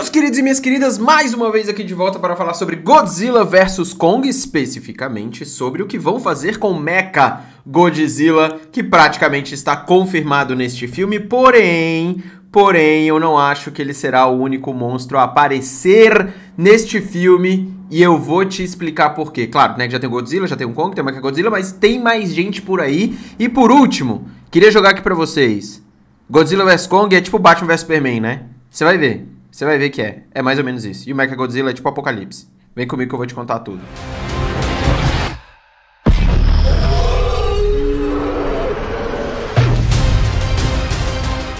meus queridos e minhas queridas, mais uma vez aqui de volta para falar sobre Godzilla vs Kong, especificamente sobre o que vão fazer com Mecha Godzilla, que praticamente está confirmado neste filme, porém, porém eu não acho que ele será o único monstro a aparecer neste filme. E eu vou te explicar por quê. Claro, né, já tem o Godzilla, já tem o Kong, tem o Mecha Godzilla, mas tem mais gente por aí. E por último, queria jogar aqui para vocês. Godzilla vs Kong é tipo Batman vs Superman, né? Você vai ver. Você vai ver que é. É mais ou menos isso. E o Mecha Godzilla é tipo apocalipse. Vem comigo que eu vou te contar tudo.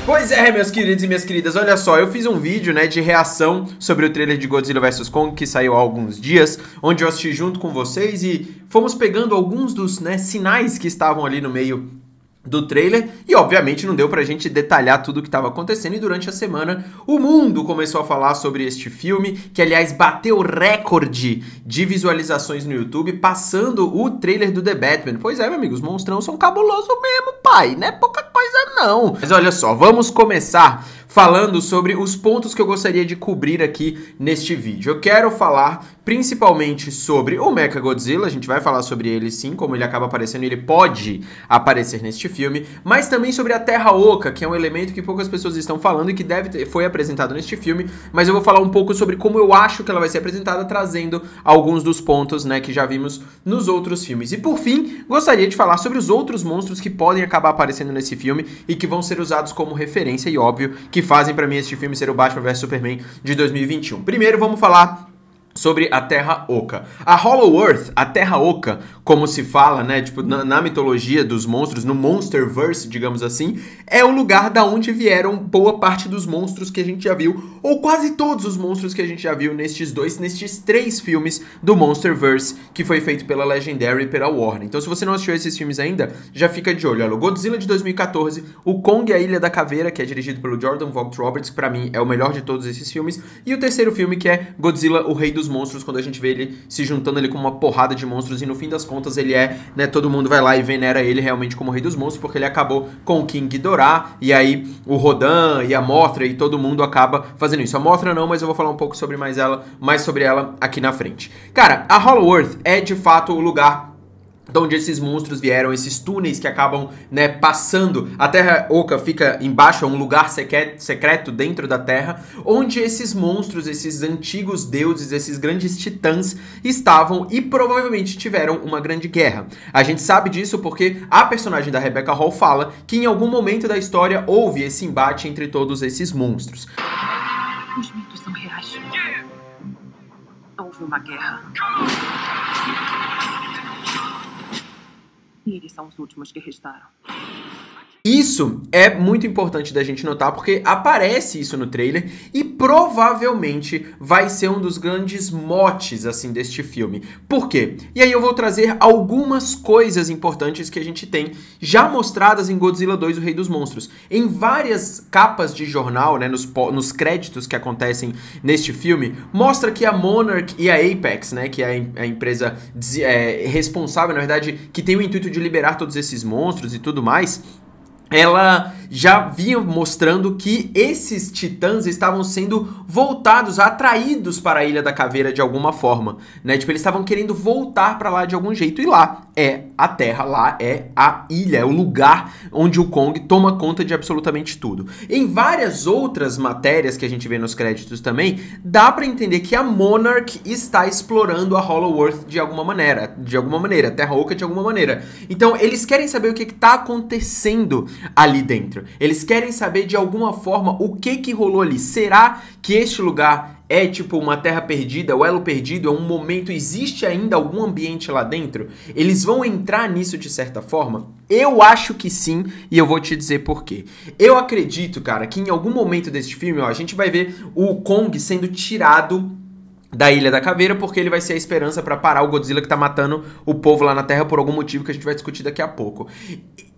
Pois é, meus queridos e minhas queridas, olha só, eu fiz um vídeo, né, de reação sobre o trailer de Godzilla vs Kong que saiu há alguns dias, onde eu assisti junto com vocês e fomos pegando alguns dos, né, sinais que estavam ali no meio do trailer e obviamente não deu pra gente detalhar tudo o que estava acontecendo e durante a semana o mundo começou a falar sobre este filme, que aliás bateu recorde de visualizações no YouTube, passando o trailer do The Batman. Pois é, meus amigos, os monstrão são cabuloso mesmo, pai, não é pouca coisa não. Mas olha só, vamos começar falando sobre os pontos que eu gostaria de cobrir aqui neste vídeo. Eu quero falar principalmente sobre o Mecha Godzilla, a gente vai falar sobre ele sim, como ele acaba aparecendo, ele pode aparecer neste filme, mas também sobre a Terra Oca, que é um elemento que poucas pessoas estão falando e que deve ter, foi apresentado neste filme, mas eu vou falar um pouco sobre como eu acho que ela vai ser apresentada, trazendo alguns dos pontos, né, que já vimos nos outros filmes. E por fim, gostaria de falar sobre os outros monstros que podem acabar aparecendo nesse filme e que vão ser usados como referência e óbvio que que fazem para mim este filme ser o Batman vs Superman de 2021. Primeiro, vamos falar sobre a Terra Oca. A Hollow Earth, a Terra Oca, como se fala, né, tipo, na, na, mitologia dos monstros, no Monsterverse, digamos assim, é o lugar da onde vieram boa parte dos monstros que a gente já viu, ou quase todos os monstros que a gente já viu nestes dois, nestes três filmes do Monsterverse, que foi feito pela Legendary e pela Warner. Então, se você não assistiu esses filmes ainda, já fica de olho. Olha, o Godzilla de 2014, o Kong e a Ilha da Caveira, que é dirigido pelo Jordan Vogt Roberts, que pra mim é o melhor de todos esses filmes, e o terceiro filme que é Godzilla, o Rei do dos monstros quando a gente vê ele se juntando ali com uma porrada de monstros e no fim das contas ele é, né, todo mundo vai lá e venera ele realmente como rei dos monstros porque ele acabou com o King Ghidorah e aí o Rodan e a Mothra e todo mundo acaba fazendo isso. A Mothra não, mas eu vou falar um pouco sobre mais ela, mais sobre ela aqui na frente. Cara, a Hollow Earth é de fato o lugar de onde esses monstros vieram, esses túneis que acabam né, passando. A Terra Oca fica embaixo, é um lugar secreto dentro da Terra, onde esses monstros, esses antigos deuses, esses grandes titãs estavam e provavelmente tiveram uma grande guerra. A gente sabe disso porque a personagem da Rebecca Hall fala que em algum momento da história houve esse embate entre todos esses monstros. Os mitos são reais. Houve uma guerra. E eles são os últimos que restaram. Isso é muito importante da gente notar porque aparece isso no trailer e provavelmente vai ser um dos grandes motes assim deste filme. Por quê? E aí eu vou trazer algumas coisas importantes que a gente tem já mostradas em Godzilla 2 o Rei dos Monstros. Em várias capas de jornal, né, nos, nos créditos que acontecem neste filme, mostra que a Monarch e a Apex, né, que é a, empresa é, responsável, na verdade, que tem o intuito de liberar todos esses monstros e tudo mais, ela já vinha mostrando que esses titãs estavam sendo voltados, atraídos para a Ilha da Caveira de alguma forma, né? Tipo, eles estavam querendo voltar para lá de algum jeito e lá é a Terra, lá é a ilha, é o lugar onde o Kong toma conta de absolutamente tudo. Em várias outras matérias que a gente vê nos créditos também, dá para entender que a Monarch está explorando a Hollow Earth de alguma maneira, de alguma maneira, Terra Oca de alguma maneira. Então, eles querem saber o que está acontecendo ali dentro. Eles querem saber de alguma forma o que que rolou ali. Será que este lugar é tipo uma terra perdida, o elo perdido, é um momento, existe ainda algum ambiente lá dentro? Eles vão entrar nisso de certa forma? Eu acho que sim, e eu vou te dizer por quê. Eu acredito, cara, que em algum momento deste filme, ó, a gente vai ver o Kong sendo tirado da Ilha da Caveira, porque ele vai ser a esperança para parar o Godzilla que tá matando o povo lá na Terra por algum motivo que a gente vai discutir daqui a pouco.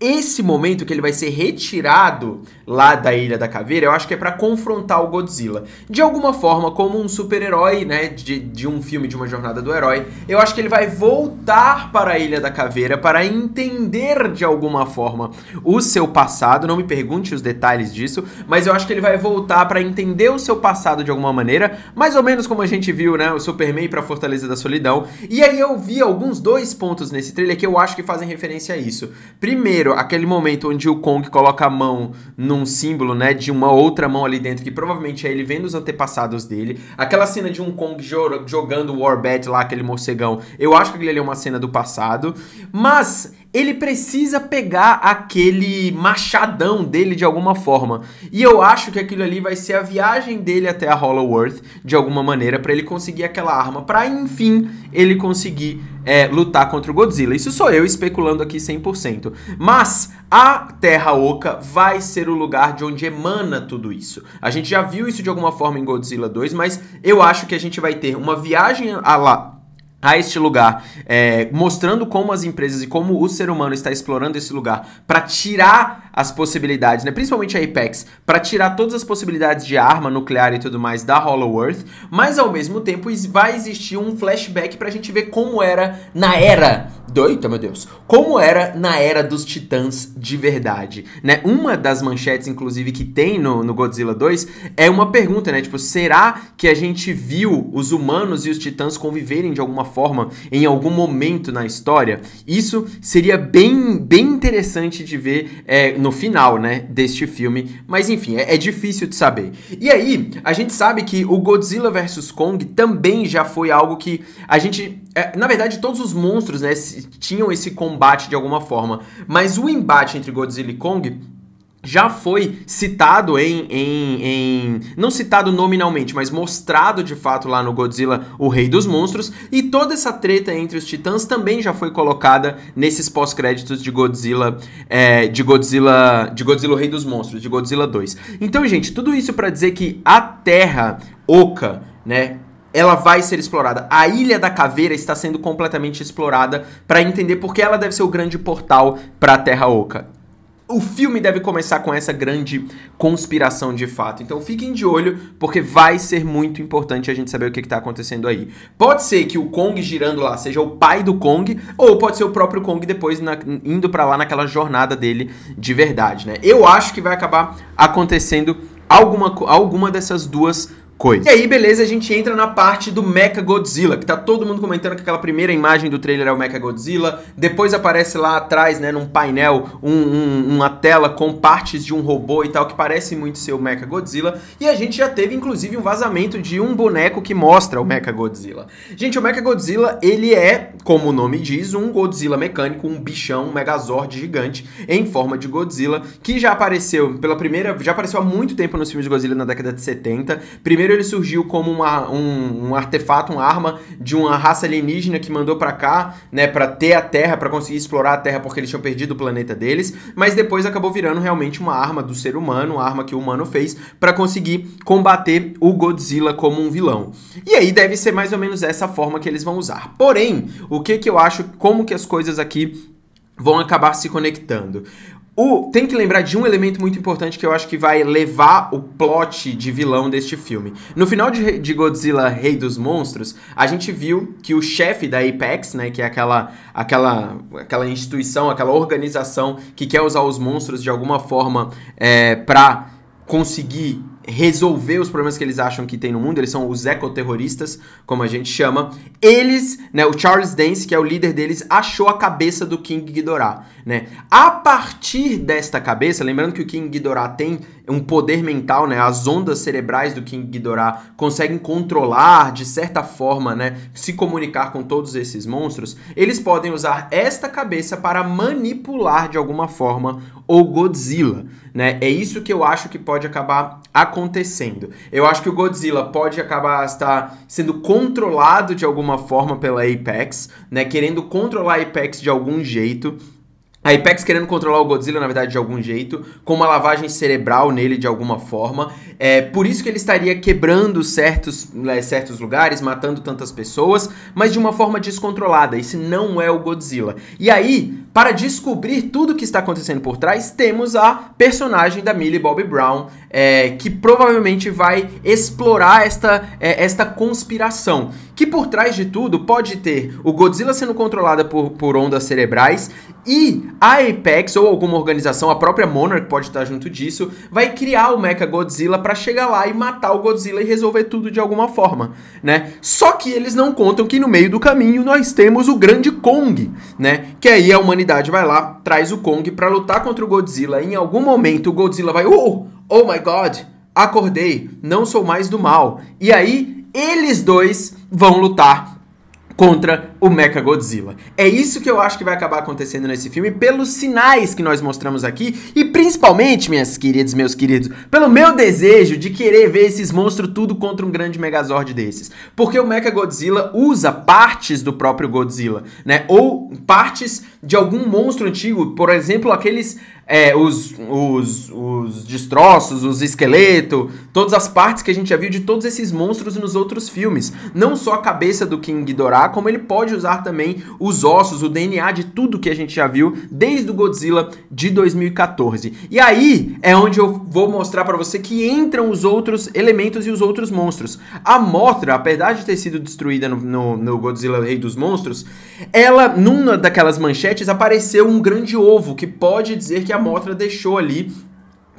Esse momento que ele vai ser retirado lá da Ilha da Caveira, eu acho que é para confrontar o Godzilla. De alguma forma, como um super-herói, né, de, de um filme de uma jornada do herói, eu acho que ele vai voltar para a Ilha da Caveira para entender de alguma forma o seu passado, não me pergunte os detalhes disso, mas eu acho que ele vai voltar para entender o seu passado de alguma maneira, mais ou menos como a gente viu viu, né, o Superman para Fortaleza da Solidão. E aí eu vi alguns dois pontos nesse trailer que eu acho que fazem referência a isso. Primeiro, aquele momento onde o Kong coloca a mão num símbolo, né, de uma outra mão ali dentro, que provavelmente é ele vendo os antepassados dele. Aquela cena de um Kong jogando o Warbat lá, aquele morcegão. Eu acho que ele é uma cena do passado. Mas ele precisa pegar aquele machadão dele de alguma forma. E eu acho que aquilo ali vai ser a viagem dele até a Hollow Earth de alguma maneira para ele conseguir aquela arma, para enfim ele conseguir é, lutar contra o Godzilla. Isso sou eu especulando aqui 100%. Mas a Terra Oca vai ser o lugar de onde emana tudo isso. A gente já viu isso de alguma forma em Godzilla 2, mas eu acho que a gente vai ter uma viagem a lá a este lugar, é, mostrando como as empresas e como o ser humano está explorando esse lugar para tirar as possibilidades, né? Principalmente a Apex, para tirar todas as possibilidades de arma nuclear e tudo mais da Hollow Earth, mas ao mesmo tempo vai existir um flashback pra gente ver como era na era Doita, meu Deus. Como era na era dos titãs de verdade, né? Uma das manchetes, inclusive, que tem no, no, Godzilla 2 é uma pergunta, né? Tipo, será que a gente viu os humanos e os titãs conviverem de alguma forma em algum momento na história? Isso seria bem, bem interessante de ver é, no final, né, deste filme. Mas enfim, é, é difícil de saber. E aí, a gente sabe que o Godzilla vs Kong também já foi algo que a gente é, na verdade, todos os monstros né, tinham esse combate de alguma forma. Mas o embate entre Godzilla e Kong já foi citado em, em, em, Não citado nominalmente, mas mostrado de fato lá no Godzilla o Rei dos Monstros. E toda essa treta entre os titãs também já foi colocada nesses pós-créditos de Godzilla. É, de Godzilla. De Godzilla o Rei dos Monstros, de Godzilla 2. Então, gente, tudo isso para dizer que a Terra Oca, né? ela vai ser explorada. A Ilha da Caveira está sendo completamente explorada para entender porque ela deve ser o grande portal para a Terra Oca o filme deve começar com essa grande conspiração de fato. Então fiquem de olho, porque vai ser muito importante a gente saber o que está acontecendo aí. Pode ser que o Kong girando lá seja o pai do Kong, ou pode ser o próprio Kong depois na, indo para lá naquela jornada dele de verdade, né? Eu acho que vai acabar acontecendo alguma, alguma dessas duas coisa. E aí, beleza, a gente entra na parte do Mecha Godzilla, que tá todo mundo comentando que aquela primeira imagem do trailer é o Mecha Godzilla. Depois aparece lá atrás, né, num painel, um, um, uma tela com partes de um robô e tal, que parece muito ser o Mecha Godzilla. E a gente já teve, inclusive, um vazamento de um boneco que mostra o Mecha Godzilla. Gente, o Mecha Godzilla, ele é como o nome diz, um Godzilla mecânico, um bichão, um megazord gigante em forma de Godzilla, que já apareceu pela primeira, já apareceu há muito tempo nos filmes de Godzilla na década de 70. Primeiro ele surgiu como uma, um, um artefato, uma arma de uma raça alienígena que mandou para cá, né, para ter a Terra, para conseguir explorar a Terra porque eles tinham perdido o planeta deles, mas depois acabou virando realmente uma arma do ser humano, uma arma que o humano fez para conseguir combater o Godzilla como um vilão. E aí deve ser mais ou menos essa forma que eles vão usar. Porém, o que que eu acho, como que as coisas aqui vão acabar se conectando. O, tem que lembrar de um elemento muito importante que eu acho que vai levar o plot de vilão deste filme. No final de, de Godzilla Rei dos Monstros, a gente viu que o chefe da Apex, né, que é aquela, aquela, aquela instituição, aquela organização que quer usar os monstros de alguma forma é, para conseguir resolver os problemas que eles acham que tem no mundo, eles são os ecoterroristas, como a gente chama. Eles, né, o Charles Dance, que é o líder deles, achou a cabeça do King Ghidorah, né? A partir desta cabeça, lembrando que o King Ghidorah tem um poder mental, né? As ondas cerebrais do King Ghidorah conseguem controlar, de certa forma, né? Se comunicar com todos esses monstros. Eles podem usar esta cabeça para manipular de alguma forma o Godzilla, né? É isso que eu acho que pode acabar acontecendo. Eu acho que o Godzilla pode acabar estar sendo controlado de alguma forma pela Apex, né? Querendo controlar a Apex de algum jeito a Apex querendo controlar o Godzilla, na verdade, de algum jeito, com uma lavagem cerebral nele de alguma forma. É por isso que ele estaria quebrando certos, né, certos lugares, matando tantas pessoas, mas de uma forma descontrolada. Esse não é o Godzilla. E aí, para descobrir tudo o que está acontecendo por trás, temos a personagem da Millie Bobby Brown, é, que provavelmente vai explorar esta, é, esta conspiração. Que por trás de tudo pode ter o Godzilla sendo controlada por, por ondas cerebrais e a Apex ou alguma organização, a própria Monarch pode estar junto disso, vai criar o Mecha Godzilla para chegar lá e matar o Godzilla e resolver tudo de alguma forma, né? Só que eles não contam que no meio do caminho nós temos o grande Kong, né? Que aí é a humanidade humanidade vai lá, traz o Kong para lutar contra o Godzilla. Em algum momento o Godzilla vai, oh, oh my god, acordei, não sou mais do mal. E aí eles dois vão lutar contra o Mecha Godzilla. É isso que eu acho que vai acabar acontecendo nesse filme, pelos sinais que nós mostramos aqui e principalmente, minhas queridas, meus queridos, pelo meu desejo de querer ver esses monstros tudo contra um grande Megazord desses. Porque o Mecha Godzilla usa partes do próprio Godzilla, né? Ou partes de algum monstro antigo, por exemplo, aqueles é, os, os, os destroços, os esqueletos, todas as partes que a gente já viu de todos esses monstros nos outros filmes. Não só a cabeça do King Ghidorah, como ele pode pode usar também os ossos, o DNA de tudo que a gente já viu desde o Godzilla de 2014. E aí é onde eu vou mostrar para você que entram os outros elementos e os outros monstros. A Mothra, apesar de ter sido destruída no, no, no Godzilla Rei dos Monstros, ela, numa daquelas manchetes, apareceu um grande ovo que pode dizer que a Mothra deixou ali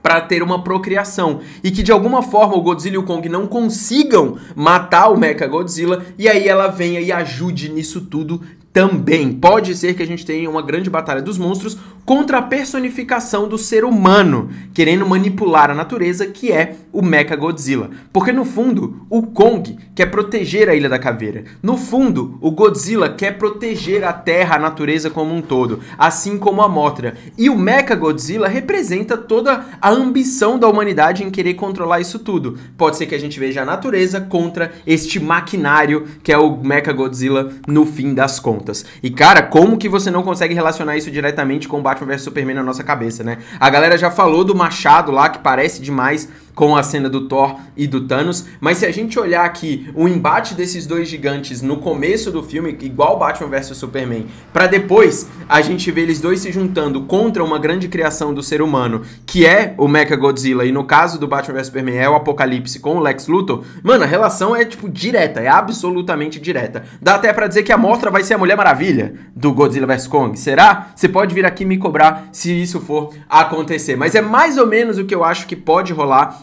para ter uma procriação. E que de alguma forma o Godzilla e o Kong não consigam matar o Mecha Godzilla. E aí ela venha e ajude nisso tudo, também. Pode ser que a gente tenha uma grande batalha dos monstros contra a personificação do ser humano, querendo manipular a natureza, que é o Mecha Godzilla. Porque no fundo, o Kong quer proteger a Ilha da Caveira. No fundo, o Godzilla quer proteger a Terra, a natureza como um todo, assim como a Mothra. E o Mecha Godzilla representa toda a ambição da humanidade em querer controlar isso tudo. Pode ser que a gente veja a natureza contra este maquinário que é o Mecha Godzilla no fim das contas. E cara, como que você não consegue relacionar isso diretamente com Batman vs Superman na nossa cabeça, né? A galera já falou do Machado lá, que parece demais com a cena do Thor e do Thanos, mas se a gente olhar aqui o embate desses dois gigantes no começo do filme, igual Batman vs Superman, para depois a gente ver eles dois se juntando contra uma grande criação do ser humano, que é o Mecha Godzilla, e no caso do Batman vs Superman é o Apocalipse com o Lex Luthor, mano, a relação é tipo direta, é absolutamente direta. Dá até para dizer que a mostra vai ser a Mulher Maravilha do Godzilla vs Kong, será? Você pode vir aqui me cobrar se isso for acontecer, mas é mais ou menos o que eu acho que pode rolar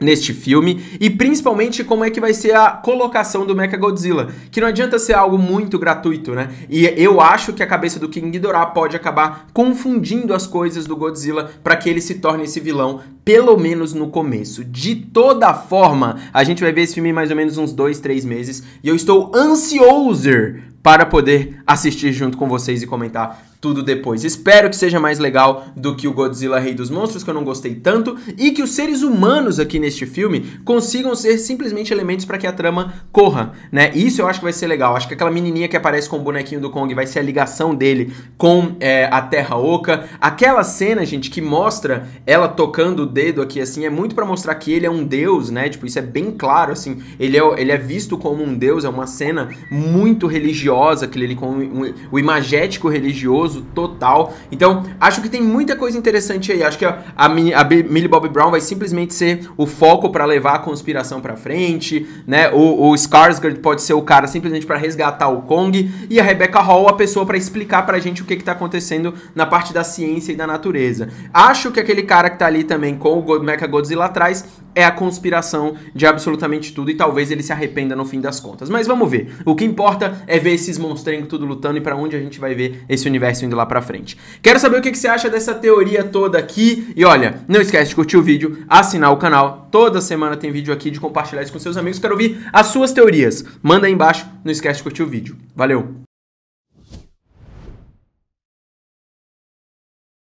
neste filme e principalmente como é que vai ser a colocação do Mecha Godzilla, que não adianta ser algo muito gratuito, né? E eu acho que a cabeça do King Ghidorah pode acabar confundindo as coisas do Godzilla para que ele se torne esse vilão, pelo menos no começo. De toda forma, a gente vai ver esse filme em mais ou menos uns dois, três meses e eu estou ansioso para poder assistir junto com vocês e comentar tudo depois. Espero que seja mais legal do que o Godzilla Rei dos Monstros, que eu não gostei tanto, e que os seres humanos aqui neste filme consigam ser simplesmente elementos para que a trama corra, né? Isso eu acho que vai ser legal. Acho que aquela menininha que aparece com o bonequinho do Kong vai ser a ligação dele com é, a Terra Oca. Aquela cena, gente, que mostra ela tocando o dedo aqui, assim, é muito para mostrar que ele é um deus, né? Tipo, isso é bem claro, assim. Ele é, ele é visto como um deus, é uma cena muito religiosa religiosa, aquele ali com um, o imagético religioso total. Então, acho que tem muita coisa interessante aí. Acho que a, a, a Millie Bobby Brown vai simplesmente ser o foco para levar a conspiração para frente, né? O, o Skarsgård pode ser o cara simplesmente para resgatar o Kong e a Rebecca Hall a pessoa para explicar pra gente o que que tá acontecendo na parte da ciência e da natureza. Acho que aquele cara que tá ali também com o Mecha Godzilla atrás é a conspiração de absolutamente tudo e talvez ele se arrependa no fim das contas. Mas vamos ver. O que importa é ver esses monstrengos tudo lutando e para onde a gente vai ver esse universo indo lá pra frente. Quero saber o que, que você acha dessa teoria toda aqui. E olha, não esquece de curtir o vídeo, assinar o canal. Toda semana tem vídeo aqui de compartilhar isso com seus amigos. Quero ouvir as suas teorias. Manda aí embaixo, não esquece de curtir o vídeo. Valeu!